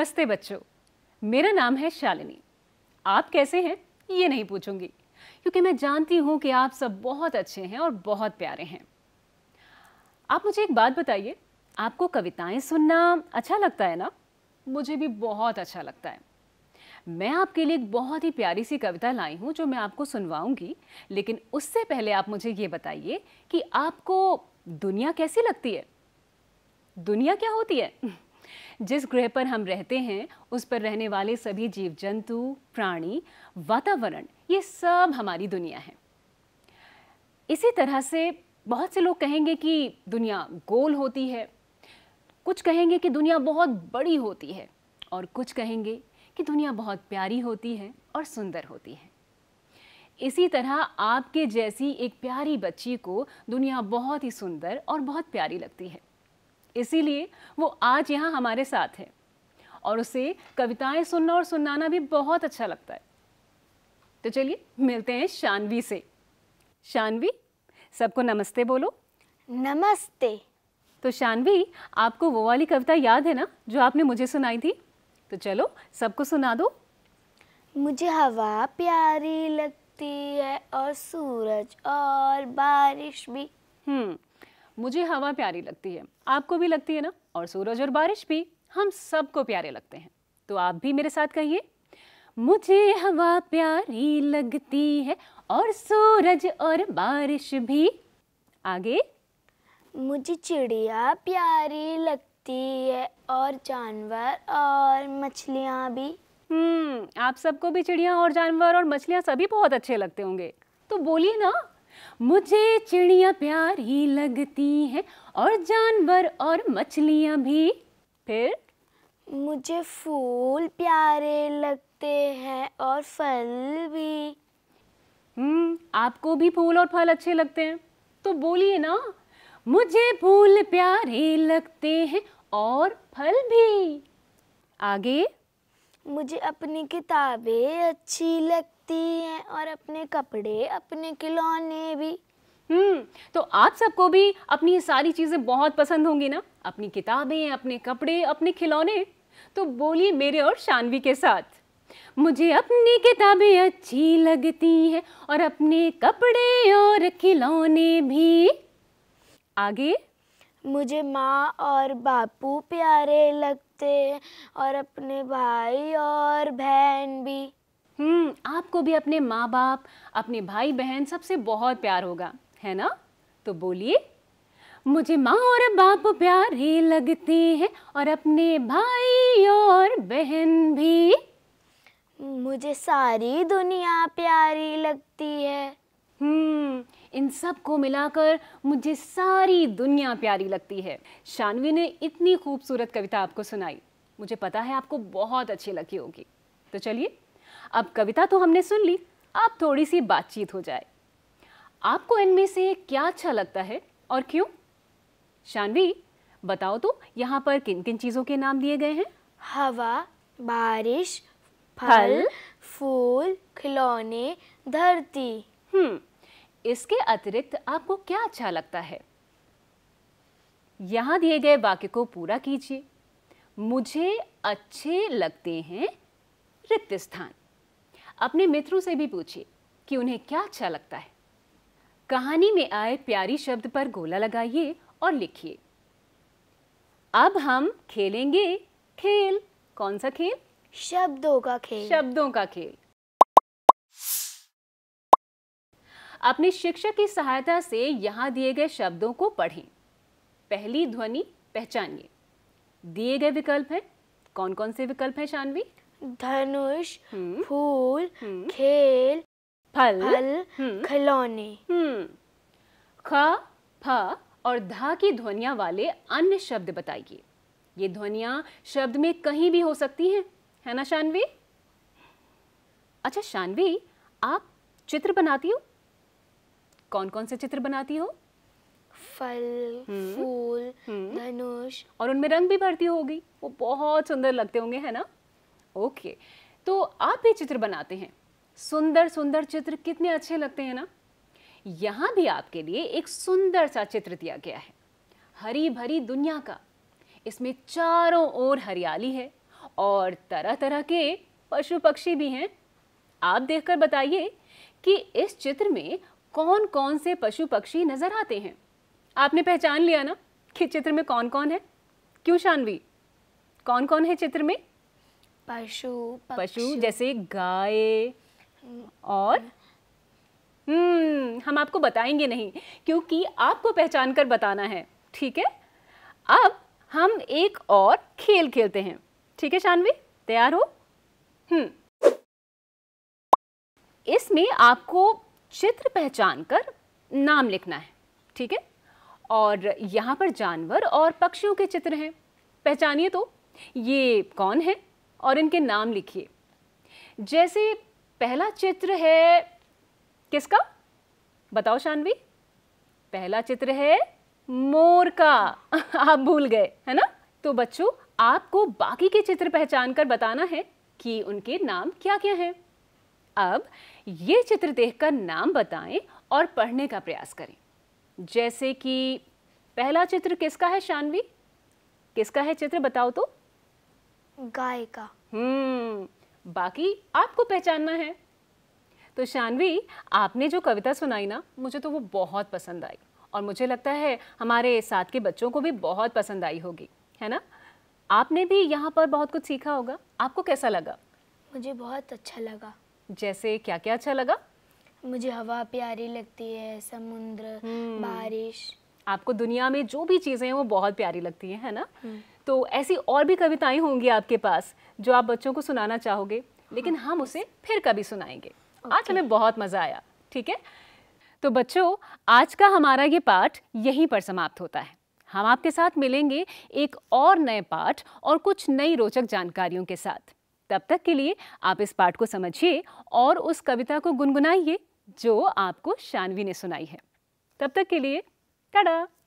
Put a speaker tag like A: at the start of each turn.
A: नमस्ते बच्चों मेरा नाम है शालिनी आप कैसे हैं ये नहीं पूछूंगी क्योंकि मैं जानती हूं कि आप सब बहुत अच्छे हैं और बहुत प्यारे हैं आप मुझे एक बात बताइए आपको कविताएं सुनना अच्छा लगता है ना मुझे भी बहुत अच्छा लगता है मैं आपके लिए एक बहुत ही प्यारी सी कविता लाई हूं जो मैं आपको सुनवाऊंगी लेकिन उससे पहले आप मुझे ये बताइए कि आपको दुनिया कैसी लगती है दुनिया क्या होती है जिस ग्रह पर हम रहते हैं उस पर रहने वाले सभी जीव जंतु प्राणी वातावरण ये सब हमारी दुनिया है इसी तरह से बहुत से लोग कहेंगे कि दुनिया गोल होती है कुछ कहेंगे कि दुनिया बहुत बड़ी होती है और कुछ कहेंगे कि दुनिया बहुत प्यारी होती है और सुंदर होती है इसी तरह आपके जैसी एक प्यारी बच्ची को दुनिया बहुत ही सुंदर और बहुत प्यारी लगती है इसीलिए वो आज यहाँ हमारे साथ है और उसे कविताएं सुनना और सुनाना भी बहुत अच्छा लगता है तो चलिए मिलते हैं शानवी से शानवी सबको नमस्ते बोलो नमस्ते तो शानवी आपको वो वाली कविता याद है ना जो आपने मुझे सुनाई थी तो चलो
B: सबको सुना दो मुझे हवा प्यारी लगती है और सूरज और बारिश भी हम्म मुझे हवा प्यारी
A: लगती है आपको भी लगती है ना और सूरज और बारिश भी हम सबको प्यारे लगते हैं तो आप भी मेरे साथ कहिए मुझे हवा प्यारी लगती है और
B: सूरज और बारिश भी आगे मुझे चिड़िया प्यारी लगती है और जानवर और मछलियाँ भी हम्म आप सबको भी चिड़िया और जानवर और मछलियाँ सभी बहुत अच्छे लगते होंगे
A: तो बोलिए ना मुझे चिड़िया प्यारी लगती हैं और
B: जानवर और मछलियाँ भी फिर मुझे फूल प्यारे लगते हैं और फल भी हम्म आपको भी फूल और फल अच्छे लगते हैं तो बोलिए ना मुझे फूल प्यारे लगते हैं और फल भी आगे मुझे अपनी किताबें अच्छी लगती हैं और अपने कपड़े अपने खिलौने भी हम्म तो आप सबको भी अपनी ये सारी चीज़ें बहुत
A: पसंद होंगी ना अपनी किताबें अपने कपड़े अपने खिलौने तो बोलिए मेरे और शानवी के साथ मुझे अपनी किताबें अच्छी लगती हैं और अपने
B: कपड़े और खिलौने भी आगे मुझे माँ और बापू प्यारे लगते और अपने भाई और बहन भी हम्म आपको भी अपने माँ बाप अपने भाई
A: बहन सबसे बहुत प्यार होगा है ना तो बोलिए मुझे माँ और
B: बाप प्यारे लगते हैं और अपने भाई और बहन भी मुझे सारी दुनिया प्यारी लगती है हम्म इन सब को मिलाकर मुझे सारी दुनिया प्यारी लगती
A: है शानवी ने इतनी खूबसूरत कविता आपको सुनाई मुझे पता है आपको बहुत अच्छी लगी होगी तो चलिए अब कविता तो हमने सुन ली आप थोड़ी सी बातचीत हो जाए आपको इनमें से क्या अच्छा लगता है और क्यों शानवी
B: बताओ तो यहाँ पर किन किन चीज़ों के नाम दिए गए हैं हवा बारिश फल फूल खिलौने धरती हम्म इसके अतिरिक्त आपको क्या अच्छा लगता है
A: यहां दिए गए वाक्य को पूरा कीजिए मुझे अच्छे लगते हैं रिक्त स्थान अपने मित्रों से भी पूछिए कि उन्हें क्या अच्छा लगता है कहानी में आए प्यारी शब्द पर गोला लगाइए और लिखिए अब हम खेलेंगे खेल कौन सा खेल शब्दों का खेल शब्दों का खेल अपने शिक्षक की सहायता से यहाँ दिए गए शब्दों को पढ़ें पहली ध्वनि पहचानिए दिए गए विकल्प हैं कौन कौन से विकल्प हैं शानवी
B: धनुष हम्म। फूल हम्म। खेल फल, फल हम्म। खिलौने ख फ और धा की ध्वनिया वाले
A: अन्य शब्द बताइए ये ध्वनिया शब्द में कहीं भी हो सकती हैं है ना शानवी अच्छा शानवी आप चित्र बनाती हो कौन कौन से चित्र बनाती हो फल हम्म। फूल हम्म। धनुष और उनमें रंग भी भरती होगी वो बहुत सुंदर लगते होंगे है ना ओके तो आप भी चित्र बनाते हैं सुंदर सुंदर चित्र कितने अच्छे लगते हैं ना यहाँ भी आपके लिए एक सुंदर सा चित्र दिया गया है हरी भरी दुनिया का इसमें चारों ओर हरियाली है और तरह तरह के पशु पक्षी भी हैं आप देखकर बताइए कि इस चित्र में कौन कौन से पशु पक्षी नजर आते हैं आपने पहचान लिया ना कि चित्र में कौन कौन है क्यों शानवी कौन कौन है चित्र में
B: पशु पशु जैसे गाय हम्म।
A: और हम्म हम आपको बताएंगे नहीं क्योंकि आपको पहचान कर बताना है ठीक है अब हम एक और खेल खेलते हैं ठीक है शानवी तैयार हो हम्म इसमें आपको चित्र पहचान कर नाम लिखना है ठीक है और यहाँ पर जानवर और पक्षियों के चित्र हैं पहचानिए तो ये कौन है और इनके नाम लिखिए जैसे पहला चित्र है किसका बताओ शानवी पहला चित्र है मोर का आप भूल गए है ना तो बच्चों आपको बाकी के चित्र पहचान कर बताना है कि उनके नाम क्या क्या हैं अब ये चित्र देखकर नाम बताएं और पढ़ने का प्रयास करें जैसे कि पहला चित्र किसका है शानवी किसका है चित्र बताओ तो गाय का हम्म बाकी आपको पहचानना है तो शानवी आपने जो कविता सुनाई ना मुझे तो वो बहुत पसंद आई और मुझे लगता है हमारे साथ के बच्चों को भी बहुत पसंद आई होगी है ना आपने भी यहाँ पर बहुत कुछ सीखा होगा आपको कैसा लगा
B: मुझे बहुत अच्छा लगा
A: जैसे क्या क्या अच्छा लगा
B: मुझे हवा प्यारी लगती है समुद्र हम्म। बारिश
A: आपको दुनिया में जो भी चीज़ें हैं वो बहुत प्यारी लगती हैं है ना हम्म। तो ऐसी और भी कविताएं होंगी आपके पास जो आप बच्चों को सुनाना चाहोगे लेकिन हाँ। हम उसे फिर कभी सुनाएंगे आज हमें बहुत मज़ा आया ठीक है तो बच्चों आज का हमारा ये पाठ यहीं पर समाप्त होता है हम आपके साथ मिलेंगे एक और नए पाठ और कुछ नई रोचक जानकारियों के साथ तब तक के लिए आप इस पाठ को समझिए और उस कविता को गुनगुनाइए जो आपको शानवी ने सुनाई है तब तक के लिए टाटा